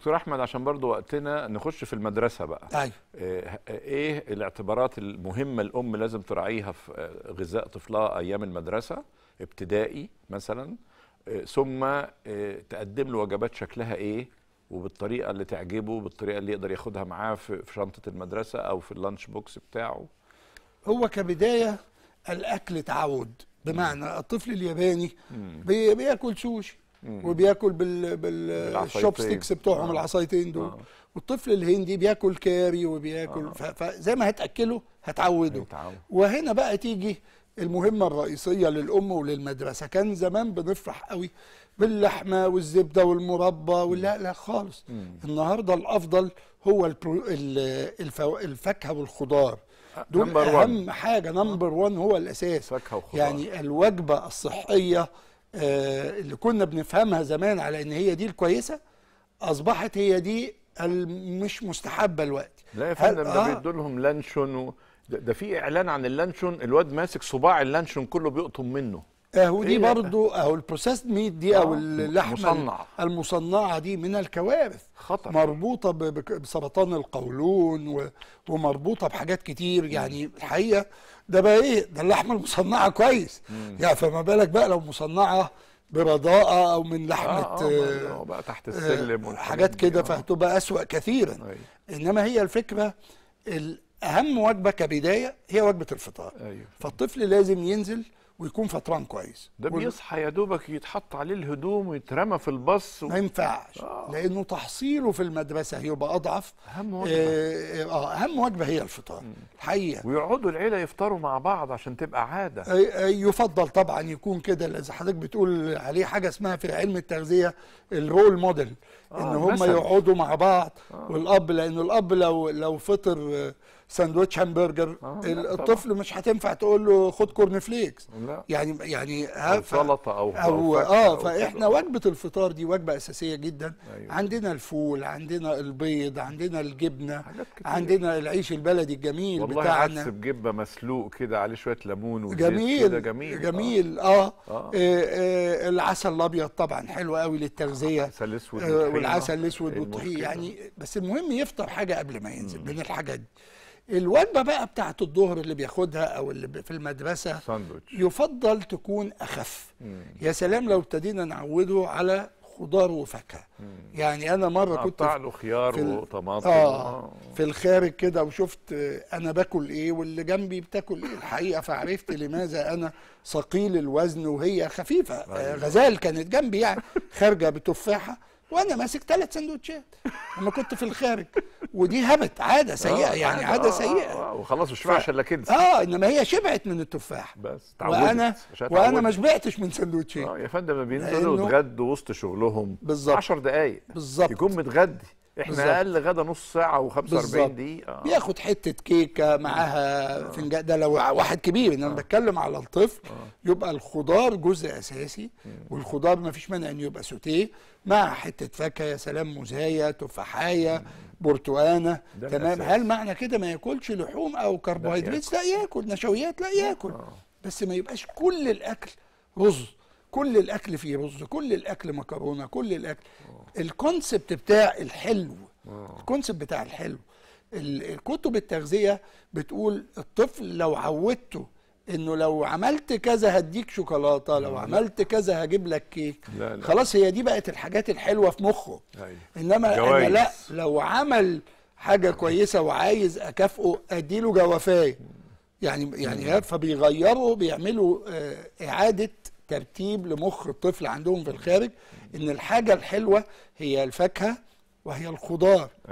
دكتور احمد عشان برضو وقتنا نخش في المدرسه بقى ايوه آه، ايه الاعتبارات المهمه الام لازم تراعيها في آه، غذاء طفلها ايام المدرسه ابتدائي مثلا آه، ثم تقدم له وجبات شكلها ايه وبالطريقه اللي تعجبه بالطريقه اللي يقدر ياخدها معاه في شنطه المدرسه او في اللانش بوكس بتاعه هو كبدايه الاكل تعود بمعنى الطفل الياباني بياكل سوشي وبياكل بال بالشوب ستيكس بتوعهم آه. العصايتين دول آه. والطفل الهندي بياكل كاري وبياكل آه. فزي ما هتاكله هتعوده وهنا بقى تيجي المهمه الرئيسيه للام وللمدرسه كان زمان بنفرح قوي باللحمه والزبده والمربى ولا لا خالص مم. النهارده الافضل هو البرو الفو الفاكهه والخضار آه، دول اهم حاجه نمبر 1 هو الاساس فاكهه وخضار يعني الوجبه الصحيه آه، اللي كنا بنفهمها زمان على ان هي دي الكويسه اصبحت هي دي مش مستحبه الوقت لا يا فندم ده آه بيدوا لهم لانشون ده في اعلان عن اللانشون الواد ماسك صباع اللانشون كله بيقطم منه اهو دي إيه، برضو اهو البروسيسد ميت دي او آه، اللحمه المصنعة. المصنعه دي من الكوارث خطر مربوطه بسرطان القولون ومربوطه بحاجات كتير يعني الحقيقه ده بقى ايه ده اللحمه المصنعه كويس مم. يعني فما بالك بقى لو مصنعه برضاءه او من لحمه آه آه, آه بقى تحت آه، السلم آه حاجات كده آه. فهتبقى اسوا كثيرا أي. انما هي الفكره اهم وجبه كبدايه هي وجبه الفطار أيوه. فالطفل لازم ينزل ويكون فطران كويس ده بيصحى يا دوبك يتحط عليه الهدوم ويترمى في الباص و... ما ينفعش آه. لانه تحصيله في المدرسه هيبقى اضعف اهم آه، وجبه اه, آه اهم وجبه هي الفطار الحقيقه ويقعدوا العيله يفطروا مع بعض عشان تبقى عاده آه يفضل طبعا يكون كده اللي حضرتك بتقول عليه حاجه اسمها في علم التغذيه الرول موديل آه ان هم يقعدوا مع بعض آه. والاب لان الاب لو لو فطر آه ساندوتش همبرجر الطفل مش هتنفع تقول له خد كورن فليكس لا. يعني يعني او سلطه او, أو, أو اه فاحنا وجبه الفطار دي وجبه اساسيه جدا أيوة. عندنا الفول عندنا البيض عندنا الجبنه عندنا العيش البلدي الجميل والله بتاعنا والله بجبه مسلوق كده عليه شويه ليمون وزيت جميل كده جميل جميل آه. آه. آه. آه. العسل الابيض طبعا حلو قوي للتغذيه العسل الاسود والعسل الاسود والطحين يعني بس المهم يفطر حاجه قبل ما ينزل من الحاجات دي الوجبه بقى بتاعه الظهر اللي بياخدها او اللي في المدرسه ساندويتش يفضل تكون اخف مم. يا سلام لو ابتدينا نعوده على خضار وفاكهه يعني انا مره كنت له خيار في وطماطم آه،, آه في الخارج كده وشفت انا باكل ايه واللي جنبي بتاكل ايه الحقيقه فعرفت لماذا انا ثقيل الوزن وهي خفيفه أيوة. آه، غزال كانت جنبي يعني خارجه بتفاحه وانا ماسك ثلاث سندوتشات لما كنت في الخارج ودي هبت عاده سيئه آه يعني عاده آه سيئه آه, آه، وخلاص مش شبعش الا كده اه انما هي شبعت من التفاح بس تعودت وانا وانا ما شبعتش من سندوتشين اه يا فندم بينزلوا يتغدوا وسط شغلهم بالظبط 10 دقائق بالظبط يكون متغدي احنا اقل غدا نص ساعه و45 دقيقه آه. بياخد حته كيكه معاها آه. فنجان ده لو واحد كبير انما انا آه. بتكلم على الطفل آه. يبقى الخضار جزء اساسي مم. والخضار ما فيش مانع انه يبقى سوتيه مع حته فاكهه يا سلام موزايه تفاحاية برتقانه تمام هل معنى كده ما ياكلش لحوم او كربوهيدرات لا ياكل نشويات لا ياكل آه. بس ما يبقاش كل الاكل رز كل الاكل فيه رز كل الاكل مكرونه كل الاكل الكونسبت بتاع الحلو آه. الكونسبت بتاع الحلو الكتب التغذيه بتقول الطفل لو عودته انه لو عملت كذا هديك شوكولاته لو عملت كذا هجيب لك كيك لا لا. خلاص هي دي بقت الحاجات الحلوه في مخه هاي. أيوة. انما جوائز. انا لا لو عمل حاجه أيوة. كويسه وعايز اكافئه اديله جوافاه يعني يعني فبيغيروا بيعملوا آه، اعاده ترتيب لمخ الطفل عندهم في الخارج ان الحاجه الحلوه هي الفاكهه وهي الخضار